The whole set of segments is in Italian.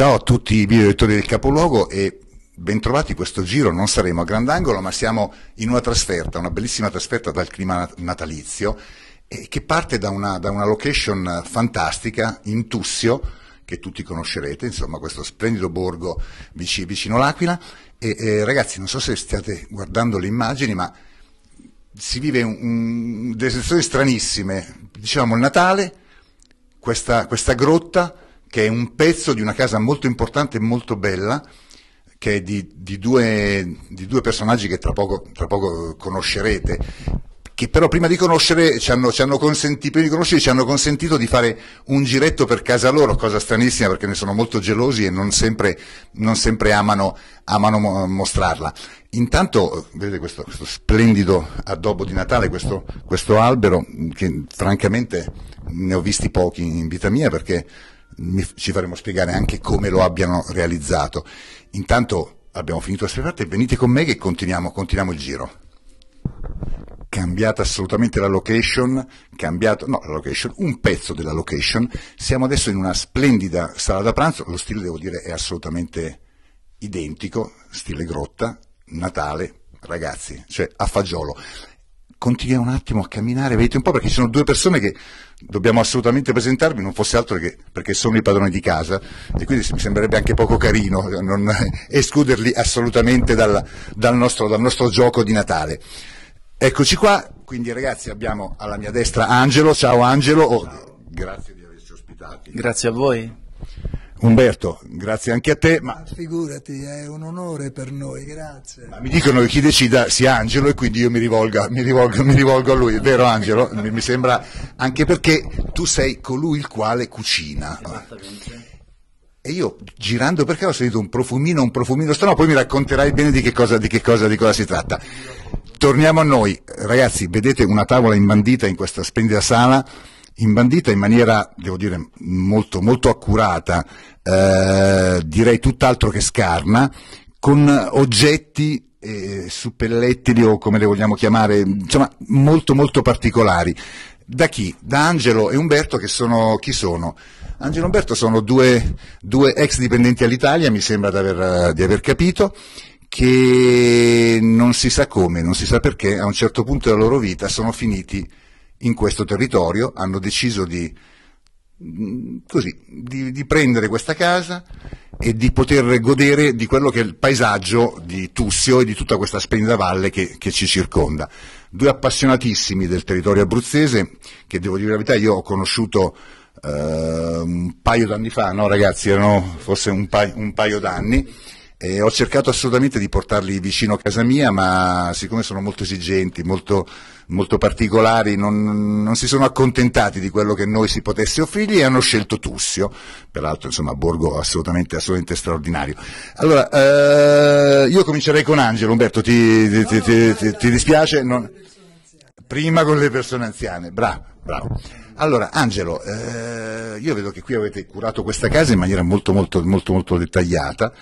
Ciao a tutti i videolettori del capoluogo e bentrovati questo giro, non saremo a Grandangolo ma siamo in una trasferta, una bellissima trasferta dal clima natalizio eh, che parte da una, da una location fantastica in Tussio che tutti conoscerete, insomma questo splendido borgo vicino, vicino l'Aquila e eh, ragazzi non so se stiate guardando le immagini ma si vive un, un, delle sensazioni stranissime, diciamo il Natale, questa, questa grotta che è un pezzo di una casa molto importante e molto bella, che è di, di, due, di due, personaggi che tra poco, tra poco, conoscerete, che però prima di, ci hanno, ci hanno prima di conoscere ci hanno consentito di fare un giretto per casa loro, cosa stranissima perché ne sono molto gelosi e non sempre, non sempre amano, amano mostrarla. Intanto vedete questo, questo, splendido addobbo di Natale, questo, questo albero, che francamente ne ho visti pochi in vita mia perché ci faremo spiegare anche come lo abbiano realizzato. Intanto abbiamo finito la serata e venite con me che continuiamo, continuiamo il giro cambiata assolutamente la location, cambiato, no, la location, un pezzo della location. Siamo adesso in una splendida sala da pranzo, lo stile devo dire è assolutamente identico, stile grotta, Natale, ragazzi, cioè a fagiolo continuiamo un attimo a camminare, vedete un po' perché ci sono due persone che dobbiamo assolutamente presentarvi, non fosse altro che perché sono i padroni di casa e quindi mi sembrerebbe anche poco carino non escluderli assolutamente dal, dal, nostro, dal nostro gioco di Natale. Eccoci qua, quindi ragazzi abbiamo alla mia destra Angelo, ciao Angelo, oh, grazie di averci ospitati. Grazie a voi. Umberto, grazie anche a te. Ma... ma figurati, è un onore per noi, grazie. Ma mi dicono che chi decida sia Angelo e quindi io mi, rivolga, mi, rivolgo, mi rivolgo, a lui, è vero Angelo? mi sembra anche perché tu sei colui il quale cucina. E io girando perché ho sentito un profumino, un profumino strano, poi mi racconterai bene di che cosa, di che cosa, di cosa si tratta. Torniamo a noi, ragazzi, vedete una tavola imbandita in questa splendida sala imbandita in maniera, devo dire, molto, molto accurata, eh, direi tutt'altro che scarna, con oggetti eh, suppellettili o come le vogliamo chiamare, insomma, molto molto particolari. Da chi? Da Angelo e Umberto che sono, chi sono? Angelo e Umberto sono due, due ex dipendenti all'Italia, mi sembra aver, di aver capito, che non si sa come, non si sa perché, a un certo punto della loro vita sono finiti in questo territorio, hanno deciso di, mm, così, di, di prendere questa casa e di poter godere di quello che è il paesaggio di Tussio e di tutta questa splendida valle che, che, ci circonda. Due appassionatissimi del territorio abruzzese, che devo dire la verità, io ho conosciuto eh, un paio d'anni fa, no ragazzi, erano forse un paio, un paio d'anni, e eh, ho cercato assolutamente di portarli vicino a casa mia, ma siccome sono molto esigenti, molto, molto particolari, non, non, si sono accontentati di quello che noi si potesse offrirgli e hanno scelto Tussio, peraltro insomma Borgo assolutamente, assolutamente straordinario. Allora, eh, io comincerei con Angelo, Umberto, ti, ti, ti, ti dispiace? Non... Prima con le persone anziane, bravo, bravo. Allora, Angelo, eh, io vedo che qui avete curato questa casa in maniera molto, molto, molto, molto dettagliata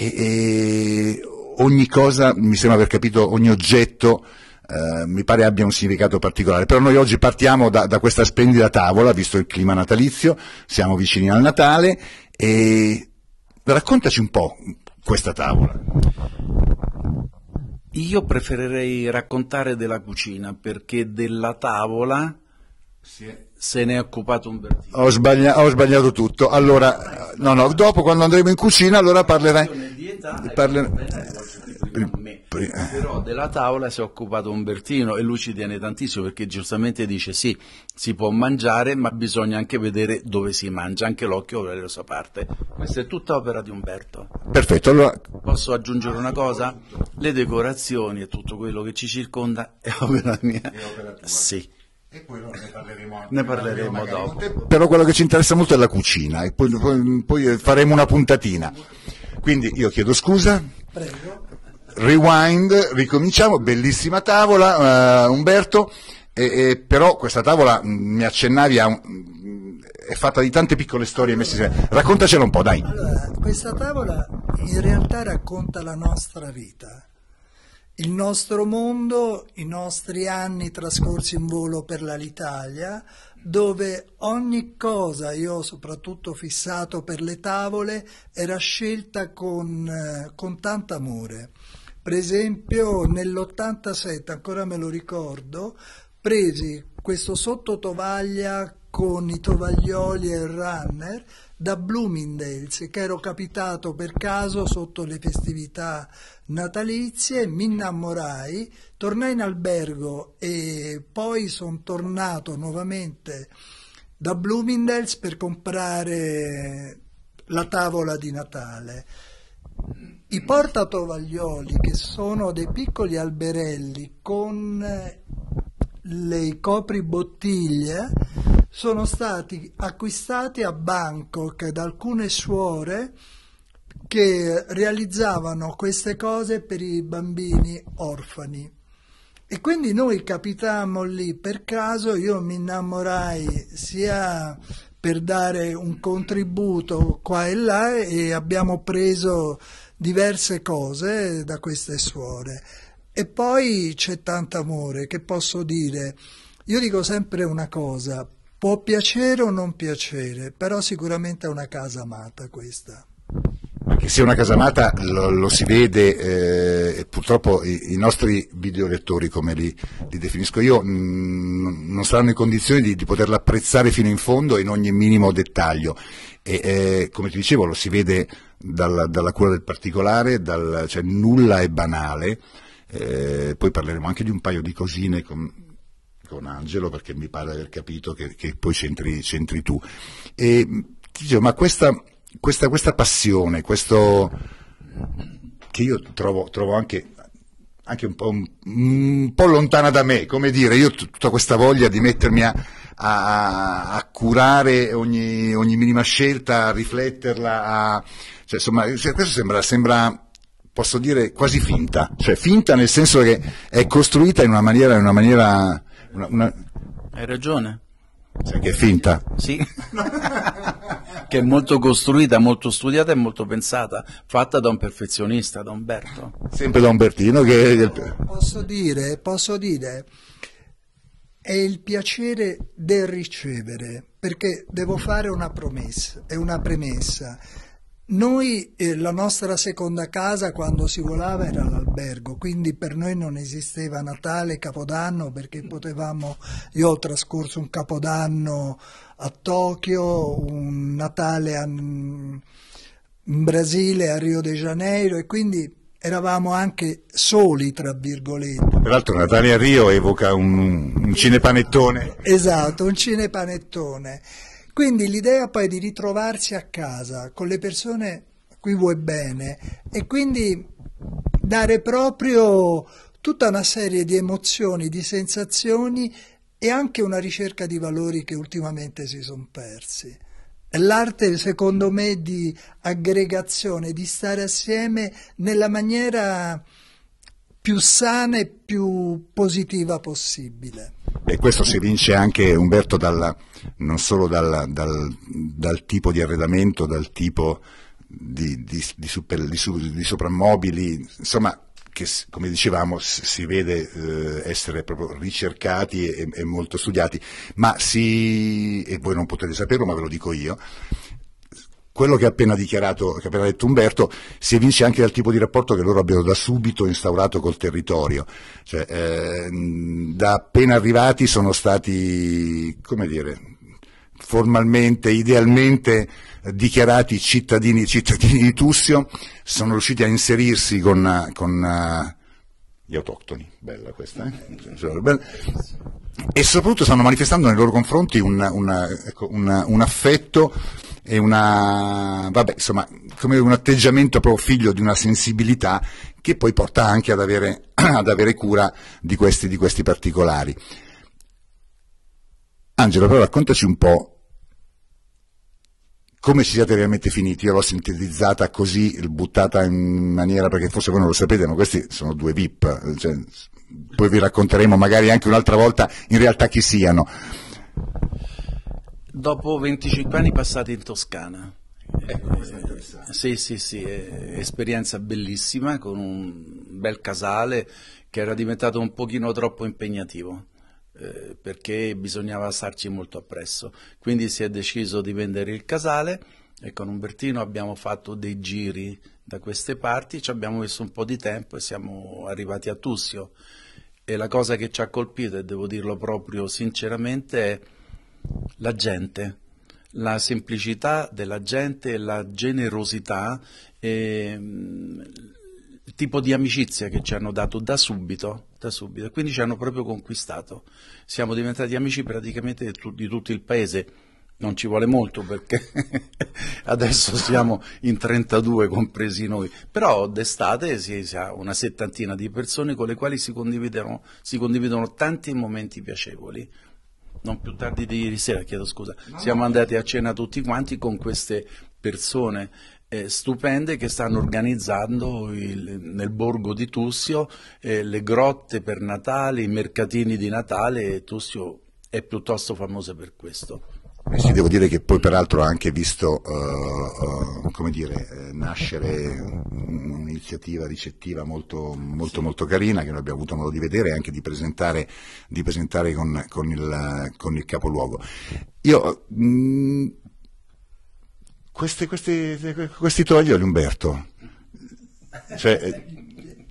e, e ogni cosa, mi sembra aver capito, ogni oggetto eh, mi pare abbia un significato particolare. Però noi oggi partiamo da, da questa splendida tavola, visto il clima natalizio, siamo vicini al Natale e raccontaci un po' questa tavola. Io preferirei raccontare della cucina perché della tavola si è se ne è occupato Umbertino. Ho, sbaglia- ho sbagliato tutto. Allora, no, no, dopo quando andremo in cucina allora parlerai. Di età parler- eh, però della tavola si è occupato Umbertino e lui ci tiene tantissimo perché giustamente dice sì, si può mangiare ma bisogna anche vedere dove si mangia, anche l'occhio dalla sua parte. Questa è tutta opera di Umberto. Perfetto, allora... Posso aggiungere una cosa? Le decorazioni e tutto quello che ci circonda è opera mia. È opera sì e poi ne parleremo, ne parleremo dopo. Te, però quello che ci interessa molto è la cucina e poi, poi, poi faremo una puntatina. Quindi io chiedo scusa. Prego. Rewind, ricominciamo, bellissima tavola, uh, Umberto, e, e, però questa tavola, mm, mi accennavi, a, è fatta di tante piccole storie messe insieme. Raccontacela un po', dai. Allora, questa tavola in realtà racconta la nostra vita il nostro mondo, i nostri anni trascorsi in volo per l'Italia, dove ogni cosa, io soprattutto fissato per le tavole, era scelta con, eh, con tanto amore. Per esempio nell'87, ancora me lo ricordo, presi questo sottotovaglia con i tovaglioli e il runner da Bloomingdales che ero capitato per caso sotto le festività natalizie, mi innamorai, tornai in albergo e poi sono tornato nuovamente da Bloomingdales per comprare la tavola di Natale. I portatovaglioli, che sono dei piccoli alberelli con le copribottiglie, sono stati acquistati a Bangkok da alcune suore che realizzavano queste cose per i bambini orfani. E quindi noi capitammo lì per caso, io mi innamorai sia per dare un contributo qua e là e abbiamo preso diverse cose da queste suore. E poi c'è tanto amore, che posso dire? Io dico sempre una cosa, Può piacere o non piacere, però sicuramente è una casa amata questa che sia una casamata lo, lo si vede, eh, purtroppo i, i, nostri videolettori, come li, li definisco io, mh, mm, non saranno in condizione di, di, poterla apprezzare fino in fondo in ogni minimo dettaglio. E, eh, come ti dicevo, lo si vede dal, dalla cura del particolare, dal, cioè nulla è banale. Eh, poi parleremo anche di un paio di cosine. Con, con Angelo perché mi pare di aver capito che, che poi c'entri, c'entri, tu. E dicevo, ma questa, questa, questa passione, questo che io trovo, trovo anche, anche un, po', un, un, po', lontana da me, come dire, io t- tutta questa voglia di mettermi a, a, a curare ogni, ogni, minima scelta, a rifletterla, a, cioè, insomma, cioè, questo sembra, sembra, posso dire, quasi finta, cioè finta nel senso che è costruita in una maniera, in una maniera una, una... Hai ragione. Sai che è finta? Sì. che è molto costruita, molto studiata e molto pensata, fatta da un perfezionista, da Umberto. Sempre da Umbertino che... Posso dire, posso dire, è il piacere del ricevere, perché devo fare una promessa, è una premessa noi, eh, la nostra seconda casa quando si volava era l'albergo, quindi per noi non esisteva Natale, Capodanno, perché potevamo, io ho trascorso un Capodanno a Tokyo, un Natale a, mm, in Brasile, a Rio de Janeiro e quindi eravamo anche soli, tra virgolette. Tra l'altro Natale a Rio evoca un, un cinepanettone. Esatto, un cinepanettone. Quindi l'idea poi di ritrovarsi a casa con le persone a cui vuoi bene e quindi dare proprio tutta una serie di emozioni, di sensazioni e anche una ricerca di valori che ultimamente si sono persi. È l'arte, secondo me, di aggregazione, di stare assieme nella maniera più sana e più positiva possibile. E questo si evince anche, Umberto, dalla, non solo dalla, dal, dal, tipo di arredamento, dal tipo di, di, di, super, di soprammobili, insomma, che come dicevamo si vede eh, essere proprio ricercati e, e molto studiati, ma si, e voi non potete saperlo, ma ve lo dico io, quello che ha appena dichiarato, che ha appena detto Umberto, si evince anche dal tipo di rapporto che loro abbiano da subito instaurato col territorio. Cioè, eh, da appena arrivati sono stati, come dire, formalmente, idealmente eh, dichiarati cittadini, cittadini di Tussio, sono riusciti a inserirsi con, eh, con eh, gli autoctoni, bella questa, eh? e soprattutto stanno manifestando nei loro confronti un, una, ecco, una, un affetto e una, vabbè, insomma, un atteggiamento proprio figlio di una sensibilità che poi porta anche ad avere, ad avere cura di questi, di questi particolari. Angelo, però raccontaci un po' come ci siete realmente finiti, io l'ho sintetizzata così, buttata in maniera perché forse voi non lo sapete, ma questi sono due VIP, cioè, poi vi racconteremo magari anche un'altra volta in realtà chi siano. Dopo 25 anni passati in Toscana, Ecco, sì, sì, sì, esperienza bellissima con un bel casale che era diventato un pochino troppo impegnativo. Eh, perché bisognava starci molto appresso. Quindi si è deciso di vendere il casale e con Umbertino abbiamo fatto dei giri da queste parti, ci abbiamo messo un po' di tempo e siamo arrivati a Tussio. E la cosa che ci ha colpito, e devo dirlo proprio sinceramente, è la gente, la semplicità della gente, la generosità e mm, tipo di amicizia che ci hanno dato da subito, da subito, quindi ci hanno proprio conquistato. Siamo diventati amici praticamente di, tu, di tutto il paese. Non ci vuole molto perché adesso siamo in 32 compresi noi, però d'estate si, si, ha una settantina di persone con le quali si condividono, si condividono tanti momenti piacevoli, non più tardi di ieri sera, chiedo scusa, siamo andati a cena tutti quanti con queste persone eh, stupende che stanno organizzando il, nel borgo di Tussio eh, le grotte per Natale, i mercatini di Natale e Tussio è piuttosto famosa per questo. sì, devo dire che poi peraltro ha anche visto uh, uh, dire, eh, nascere un'iniziativa ricettiva molto, molto, molto, carina che noi abbiamo avuto modo di vedere e anche di presentare, di presentare con, con, il, con, il, capoluogo. Io, mh, mm, questi, questi, questi toglioli, Umberto, cioè, eh,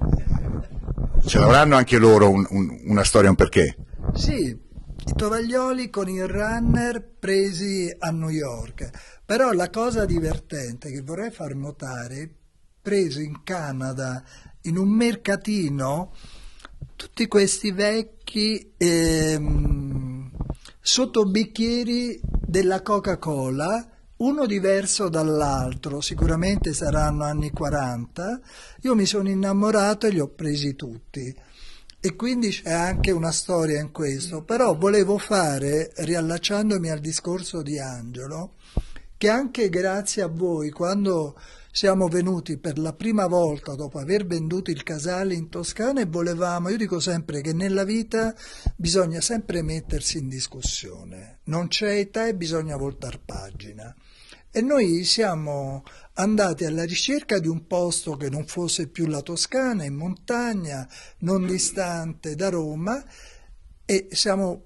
ce l'avranno anche loro un, un, una storia, un perché? Sì, i tovaglioli con il runner presi a New York. Però la cosa divertente che vorrei far notare, preso in Canada, in un mercatino, tutti questi vecchi ehm, sottobicchieri della Coca-Cola uno diverso dall'altro, sicuramente saranno anni 40, io mi sono innamorato e li ho presi tutti. E quindi c'è anche una storia in questo, però volevo fare, riallacciandomi al discorso di Angelo, che anche grazie a voi, quando siamo venuti per la prima volta dopo aver venduto il casale in Toscana e volevamo, io dico sempre che nella vita bisogna sempre mettersi in discussione, non c'è età e bisogna voltare pagina e noi siamo andati alla ricerca di un posto che non fosse più la Toscana, in montagna, non distante da Roma e siamo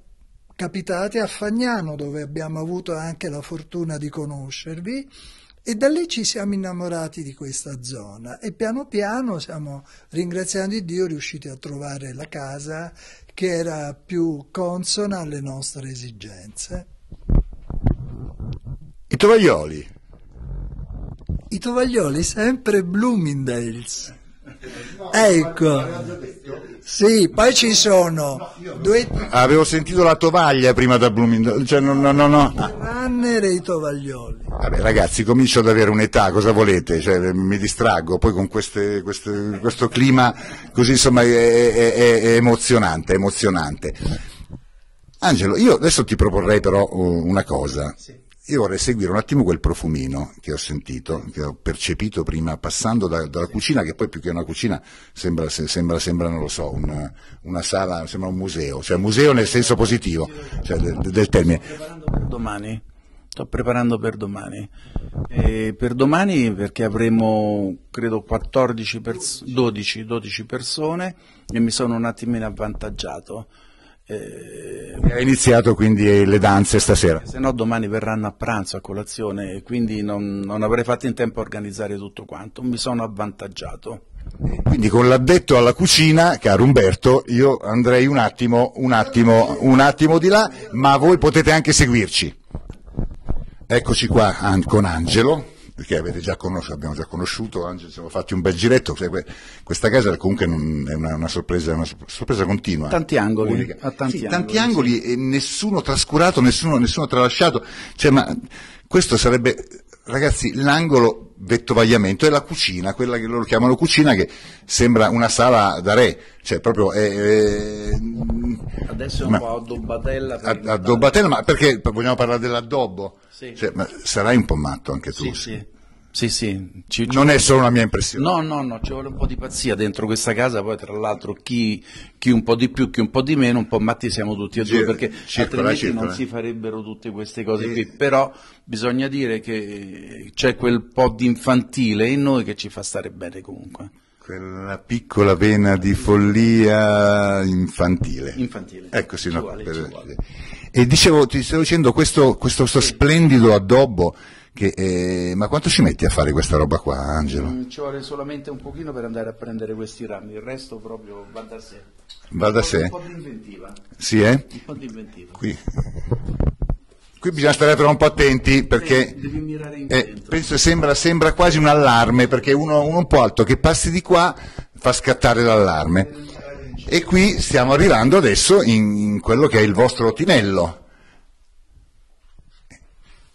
capitati a Fagnano dove abbiamo avuto anche la fortuna di conoscervi e da lì ci siamo innamorati di questa zona e piano piano siamo, ringraziando Dio, riusciti a trovare la casa che era più consona alle nostre esigenze tovaglioli? I tovaglioli sempre Bloomingdales. ecco. Sì, poi ci sono due... Ah, avevo sentito la tovaglia prima da Bloomingdale's. cioè no, no, no, no. Ah. e i tovaglioli. Vabbè ragazzi, comincio ad avere un'età, cosa volete? Cioè, mi distraggo, poi con queste, queste, questo clima così insomma è, è, è, è emozionante, emozionante. Angelo, io adesso ti proporrei però uh, una cosa. Sì io vorrei seguire un attimo quel profumino che ho sentito, che ho percepito prima passando da, dalla cucina, che poi più che una cucina sembra, sembra, sembra non lo so, una, una, sala, sembra un museo, cioè museo nel senso positivo cioè del, del termine. Sto preparando per domani, sto preparando per domani, e per domani perché avremo credo 14 pers- 12, 12 persone e mi sono un attimino avvantaggiato eh, ha iniziato quindi le danze stasera. Se no domani verranno a pranzo, a colazione, e quindi non, non avrei fatto in tempo a organizzare tutto quanto, mi sono avvantaggiato. Quindi con l'addetto alla cucina, caro Umberto, io andrei un attimo, un attimo, un attimo di là, ma voi potete anche seguirci. Eccoci qua con Angelo perché avete già conosciuto, abbiamo già conosciuto, Angelo, siamo fatti un bel giretto, cioè, questa casa comunque è una, una, sorpresa, una sorpresa, continua. Eh. Tanti angoli, tanti, sì, tanti angoli, sì. e nessuno trascurato, nessuno, nessuno tralasciato, cioè, ma questo sarebbe ragazzi, l'angolo vettovagliamento è la cucina, quella che loro chiamano cucina, che sembra una sala da re, cioè proprio è, eh, è eh, adesso è un ma, po' addobbatella ad, addobbatella, ma perché vogliamo parlare dell'addobbo? Sì. Cioè, sarai un po' matto anche tu. Sì, sì. Sì, sì. Ci, ci non vuole... è solo una mia impressione. No, no, no, ci vuole un po' di pazzia dentro questa casa, poi tra l'altro chi, chi un po' di più, chi un po' di meno, un po' matti siamo tutti e due, perché circola, altrimenti circola. non si farebbero tutte queste cose qui, però bisogna dire che c'è quel po' di infantile in noi che ci fa stare bene comunque. Quella piccola vena di follia infantile. Infantile. Ecco, sì, no, per... E dicevo, ti stavo dicendo, questo, questo, questo sì. splendido addobbo che, eh, ma quanto ci metti a fare questa roba qua, Angelo? Mm, ci vuole solamente un pochino per andare a prendere questi rami, il resto proprio va da sé. Va da sé? Un po' di inventiva. Sì, eh? Un po' di inventiva. Qui. Qui bisogna stare però un po' attenti perché eh, penso, sembra, sembra, quasi un allarme perché uno, uno, un po' alto che passi di qua fa scattare l'allarme. E qui stiamo arrivando adesso in, in quello che è il vostro tinello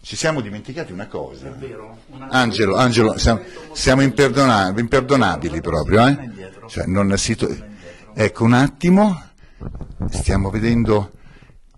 ci siamo dimenticati una cosa. Angelo, Angelo siamo, siamo imperdonabili, imperdonabili proprio. Eh? Cioè, ecco un attimo, stiamo vedendo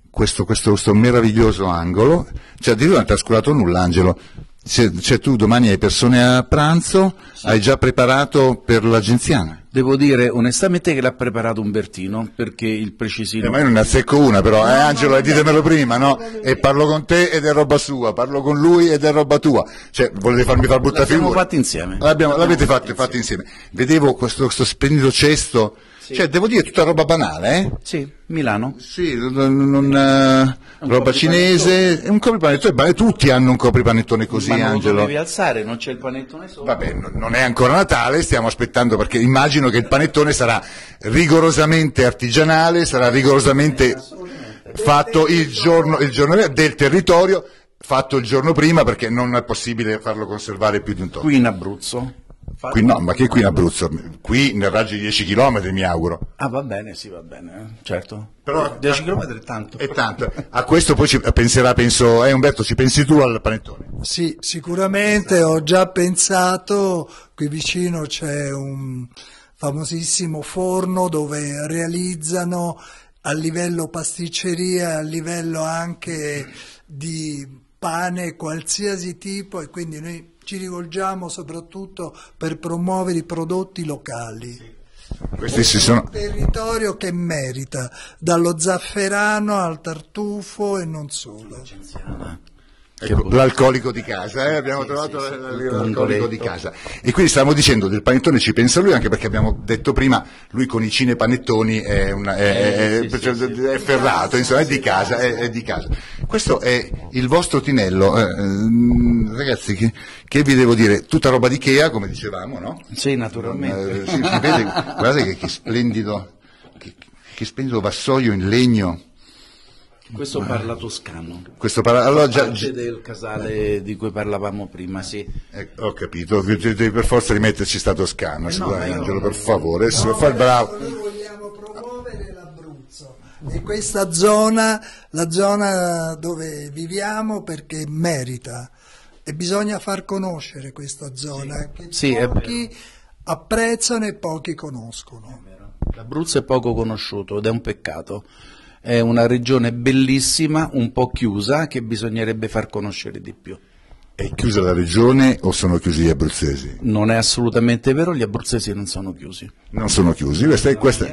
questo, questo, questo meraviglioso angolo. Cioè, addirittura non ti ha trascurato nulla, Angelo. Cioè, tu domani hai persone a pranzo, hai già preparato per l'agenziana? Devo dire onestamente che l'ha preparato Umbertino perché il precisino. Eh, ma io non ne azzecco una però, eh, Angelo, no, ditemelo prima, no? E parlo con te ed è roba sua, parlo con lui ed è roba tua. Cioè, volete farmi far brutta figura? L'abbiamo fatti insieme. L'avete fatto, fatto insieme. Vedevo questo, questo splendido cesto sì. Cioè, devo dire, tutta roba banale, eh? Sì, Milano. Sì, non, eh, roba cinese, un copripanettone, cioè, tutti hanno un copripanettone così, Ma non Angelo. non devi alzare, non c'è il panettone sopra. Vabbè, non è ancora Natale, stiamo aspettando perché immagino che il panettone sarà rigorosamente artigianale, sarà rigorosamente fatto il giorno, il giorno del territorio, fatto il giorno prima perché non è possibile farlo conservare più di un giorno. Qui in Abruzzo? Infatti, qui no, ma che qui in Abruzzo? Qui nel raggio di 10 km mi auguro. Ah va bene, sì va bene, eh, certo. Però, 10 km ah, è tanto. È tanto. A questo poi ci penserà, penso, eh Umberto, ci pensi tu al panettone? Sì, sicuramente ho già pensato, qui vicino c'è un famosissimo forno dove realizzano a livello pasticceria, a livello anche di pane qualsiasi tipo e quindi noi ci rivolgiamo soprattutto per promuovere i prodotti locali. Sì. Questi si sono... un territorio che merita, dallo zafferano al tartufo e non solo. Ecco, l'alcolico di casa, eh? abbiamo sì, trovato sì, sì, l'alcolico di casa. E quindi stavamo dicendo del panettone ci pensa lui, anche perché abbiamo detto prima, lui con i cine panettoni è, una, è ferrato, insomma, è di casa. È, di casa. Questo è il vostro tinello, eh, mm, ragazzi, che, che, vi devo dire? Tutta roba di Ikea, come dicevamo, no? Sì, naturalmente. Eh, sì, vede, guardate che, che, splendido, che, che splendido vassoio in legno. Questo parla toscano. Questo parla allora, già, parte del casale eh. di cui parlavamo prima, sì. Eh, ho capito, devi per forza rimetterci sta toscano, eh no, no, per favore, no, se lo fa il bravo di questa zona, la zona dove viviamo perché merita e bisogna far conoscere questa zona sì. che sì, pochi apprezzano e pochi conoscono. L'Abruzzo è poco conosciuto ed è un peccato. È una regione bellissima, un po' chiusa, che bisognerebbe far conoscere di più. È chiusa la regione o sono chiusi gli abruzzesi? Non è assolutamente vero, gli abruzzesi non sono chiusi. Non sono chiusi, questa è, questa,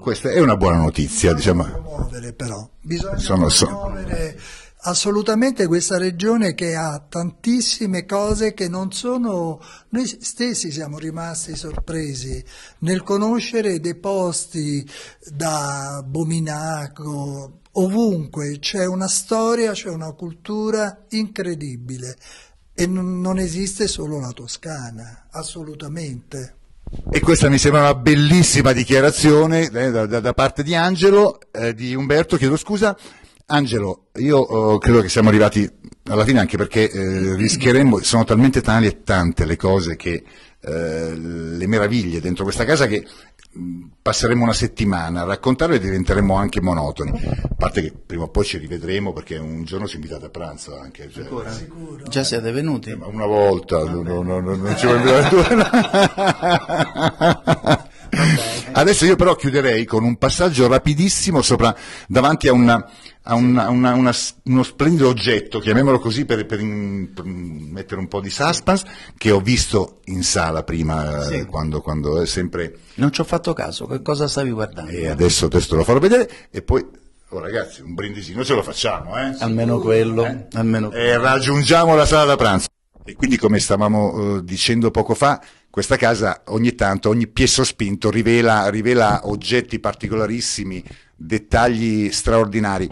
questa è una buona notizia. Bisogna diciamo. però, bisogna promuovere assolutamente questa regione che ha tantissime cose che non sono, noi stessi siamo rimasti sorpresi nel conoscere dei posti da Bominaco, ovunque c'è una storia, c'è una cultura incredibile e non esiste solo la Toscana, assolutamente. E questa mi sembra una bellissima dichiarazione eh, da, da, parte di Angelo, eh, di Umberto, chiedo scusa. Angelo, io eh, credo che siamo arrivati alla fine anche perché eh, rischieremmo, sono talmente tali e tante le cose che eh, le meraviglie dentro questa casa che passeremo una settimana a raccontarlo e diventeremo anche monotoni. A parte che prima o poi ci rivedremo perché un giorno ci invitate a pranzo anche. Cioè, Ancora? Eh. Sicuro. Già siete venuti? Eh, ma una volta, ah, no, no, no, non ci voglio due. Adesso io però chiuderei con un passaggio rapidissimo sopra, davanti a una ha una, una, una, uno splendido oggetto, chiamiamolo così per, per, in, per, mettere un po' di suspense, che ho visto in sala prima, sì. quando, quando è sempre... Non ci ho fatto caso, che cosa stavi guardando? E adesso, te lo farò vedere e poi Oh, ragazzi, un brindisino ce lo facciamo, eh? Almeno quello. Eh? Almeno quello. E raggiungiamo la sala da pranzo. E quindi, come stavamo eh, dicendo poco fa, questa casa ogni tanto, ogni piezo spinto, rivela, rivela oggetti particolarissimi, dettagli straordinari.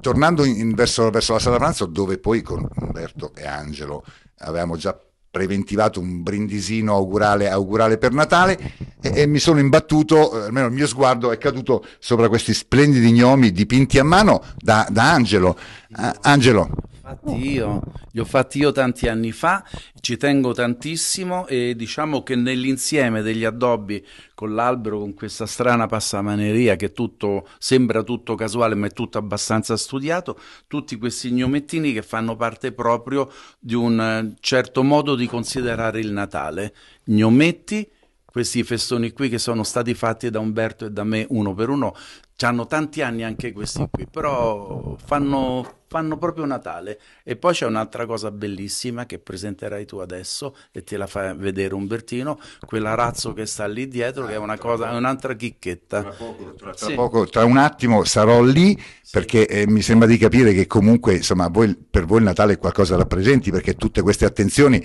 Tornando in, verso, verso la sala pranzo, dove poi con Umberto e Angelo avevamo già preventivato un brindisino augurale, augurale per Natale e, e, mi sono imbattuto, eh, almeno il mio sguardo è caduto sopra questi splendidi gnomi dipinti a mano da, da Angelo. Ah, Angelo, Fatti io, li ho fatti io tanti anni fa, ci tengo tantissimo e diciamo che nell'insieme degli addobbi con l'albero, con questa strana passamaneria che tutto, sembra tutto casuale ma è tutto abbastanza studiato, tutti questi gnomettini che fanno parte proprio di un eh, certo modo di considerare il Natale. Gnometti, questi festoni qui che sono stati fatti da Umberto e da me uno per uno, hanno tanti anni anche questi qui, però fanno, fanno proprio Natale. E poi c'è un'altra cosa bellissima che presenterai tu adesso e te la fa vedere Umbertino, quell'arazzo che sta lì dietro, che è una cosa, un'altra chicchetta. Tra, poco, tra, tra, sì. poco, tra un attimo sarò lì perché eh, mi sembra di capire che comunque insomma, voi, per voi il Natale è qualcosa da presenti, perché tutte queste attenzioni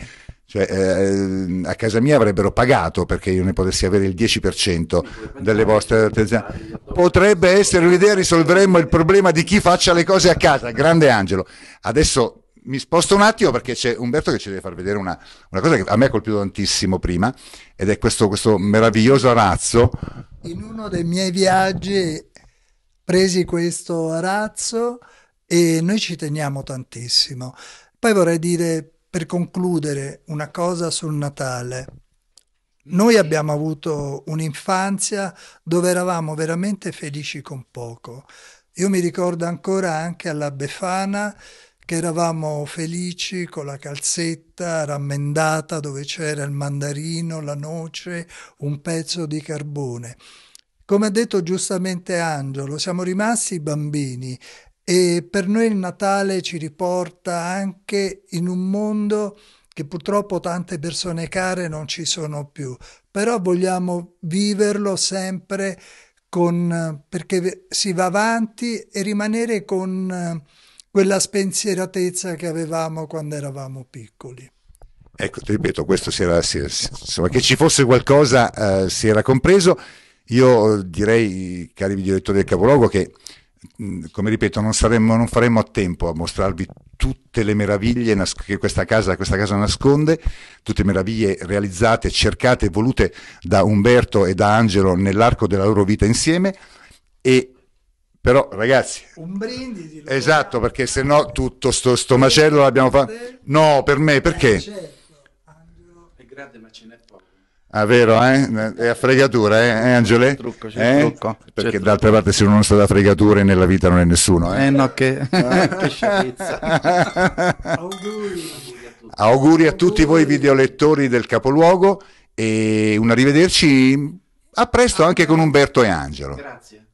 cioè, eh, a casa mia avrebbero pagato perché io ne potessi avere il 10% delle vostre artigianate. Potrebbe essere un'idea, risolveremmo il problema di chi faccia le cose a casa. Grande Angelo. Adesso mi sposto un attimo perché c'è Umberto che ci deve far vedere una, una cosa che a me ha colpito tantissimo prima ed è questo, questo meraviglioso arazzo. In uno dei miei viaggi presi questo arazzo e noi ci teniamo tantissimo. Poi vorrei dire per concludere una cosa sul Natale. Noi abbiamo avuto un'infanzia dove eravamo veramente felici con poco. Io mi ricordo ancora anche alla Befana che eravamo felici con la calzetta rammendata dove c'era il mandarino, la noce, un pezzo di carbone. Come ha detto giustamente Angelo, siamo rimasti bambini e per noi il Natale ci riporta anche in un mondo che purtroppo tante persone care non ci sono più, però vogliamo viverlo sempre con, perché si va avanti e rimanere con eh, quella spensieratezza che avevamo quando eravamo piccoli. Ecco, ti ripeto, questo si era, si, insomma, che ci fosse qualcosa eh, si era compreso. Io direi, cari direttori del capoluogo, che Mm, come ripeto, non, saremmo, non faremmo a tempo a mostrarvi tutte le meraviglie che questa casa, questa casa, nasconde, tutte le meraviglie realizzate, cercate volute da Umberto e da Angelo nell'arco della loro vita insieme. E però, ragazzi, un brindisi. Esatto, perché se no tutto sto, sto macello l'abbiamo fatto. Eh, no, per me, perché? Eh, certo. Angelo... È grande macello Ah, vero, eh? È a fregatura, eh, eh Angele? Eh? Trucco, c'è eh? trucco. Perché d'altra parte se uno non sta da fregature nella vita non è nessuno, eh? Eh no, che, che sciocchezza. auguri a tutti voi videolettori del capoluogo e un arrivederci a presto anche con Umberto e Angelo. Grazie.